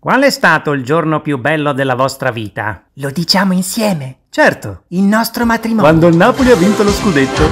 Qual è stato il giorno più bello della vostra vita? Lo diciamo insieme. Certo. Il nostro matrimonio. Quando il Napoli ha vinto lo scudetto.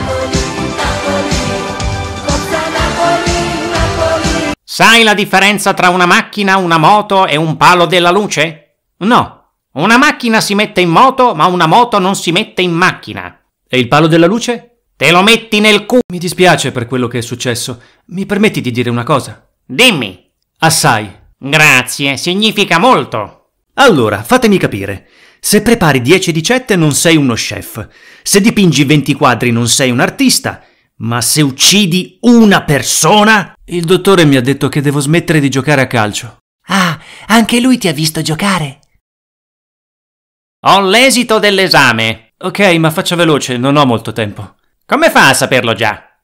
Sai la differenza tra una macchina, una moto e un palo della luce? No. Una macchina si mette in moto, ma una moto non si mette in macchina. E il palo della luce? Te lo metti nel cu... Mi dispiace per quello che è successo. Mi permetti di dire una cosa? Dimmi. Assai. Grazie, significa molto. Allora, fatemi capire. Se prepari 10 ricette non sei uno chef. Se dipingi 20 quadri non sei un artista. Ma se uccidi una persona... Il dottore mi ha detto che devo smettere di giocare a calcio. Ah, anche lui ti ha visto giocare. Ho l'esito dell'esame. Ok, ma faccia veloce, non ho molto tempo. Come fa a saperlo già?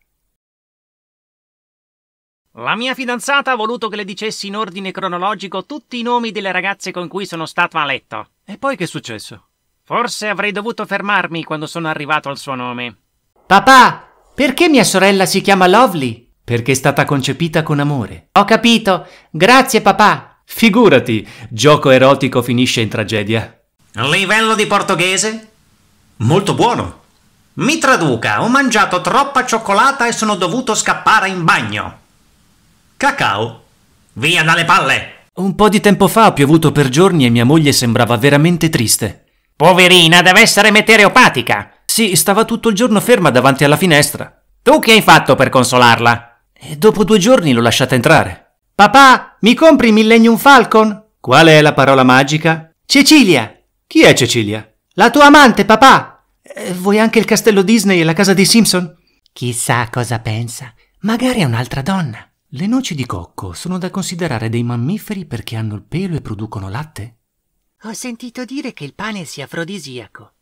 La mia fidanzata ha voluto che le dicessi in ordine cronologico tutti i nomi delle ragazze con cui sono stato a letto. E poi che è successo? Forse avrei dovuto fermarmi quando sono arrivato al suo nome. Papà, perché mia sorella si chiama Lovely? Perché è stata concepita con amore. Ho capito. Grazie papà. Figurati, gioco erotico finisce in tragedia. Livello di portoghese? Molto buono. Mi traduca, ho mangiato troppa cioccolata e sono dovuto scappare in bagno. Cacao, via dalle palle! Un po' di tempo fa ha piovuto per giorni e mia moglie sembrava veramente triste. Poverina, deve essere metereopatica! Sì, stava tutto il giorno ferma davanti alla finestra. Tu che hai fatto per consolarla? E dopo due giorni l'ho lasciata entrare. Papà, mi compri Millennium Falcon? Qual è la parola magica? Cecilia! Chi è Cecilia? La tua amante, papà! Eh, vuoi anche il castello Disney e la casa dei Simpson? Chissà cosa pensa. Magari è un'altra donna. Le noci di cocco sono da considerare dei mammiferi perché hanno il pelo e producono latte? Ho sentito dire che il pane sia afrodisiaco.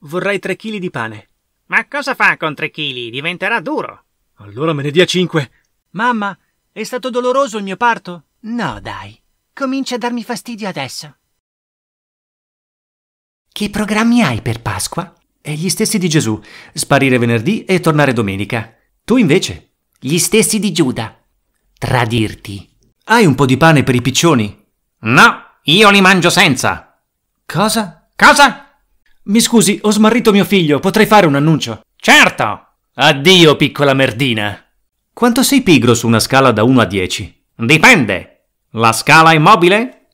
Vorrei tre chili di pane. Ma cosa fa con tre chili? Diventerà duro. Allora me ne dia cinque. Mamma, è stato doloroso il mio parto? No, dai. Comincia a darmi fastidio adesso. Che programmi hai per Pasqua? E gli stessi di Gesù. Sparire venerdì e tornare domenica. Tu invece? Gli stessi di Giuda. Tradirti. Hai un po' di pane per i piccioni? No, io li mangio senza. Cosa? Cosa? Mi scusi, ho smarrito mio figlio, potrei fare un annuncio. Certo. Addio, piccola merdina. Quanto sei pigro su una scala da 1 a 10? Dipende. La scala è mobile?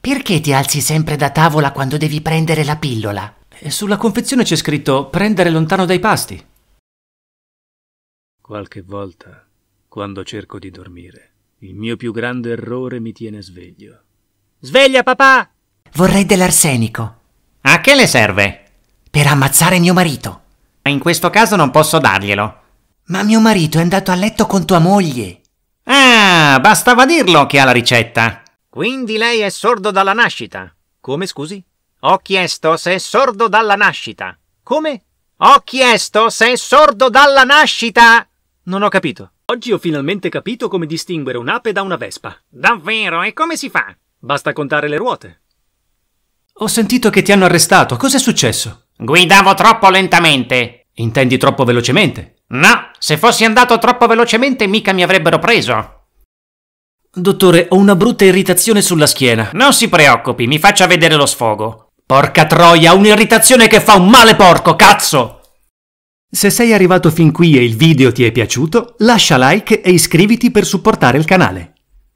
Perché ti alzi sempre da tavola quando devi prendere la pillola? Sulla confezione c'è scritto prendere lontano dai pasti. Qualche volta, quando cerco di dormire, il mio più grande errore mi tiene sveglio. Sveglia, papà! Vorrei dell'arsenico. A che le serve? Per ammazzare mio marito. In questo caso non posso darglielo. Ma mio marito è andato a letto con tua moglie. Ah, bastava dirlo che ha la ricetta. Quindi lei è sordo dalla nascita. Come scusi? Ho chiesto se è sordo dalla nascita. Come? Ho chiesto se è sordo dalla nascita. Non ho capito. Oggi ho finalmente capito come distinguere un'ape da una vespa. Davvero? E come si fa? Basta contare le ruote. Ho sentito che ti hanno arrestato. Cos'è successo? Guidavo troppo lentamente. Intendi troppo velocemente? No, se fossi andato troppo velocemente mica mi avrebbero preso. Dottore, ho una brutta irritazione sulla schiena. Non si preoccupi, mi faccia vedere lo sfogo. Porca troia, un'irritazione che fa un male porco, cazzo! Se sei arrivato fin qui e il video ti è piaciuto, lascia like e iscriviti per supportare il canale.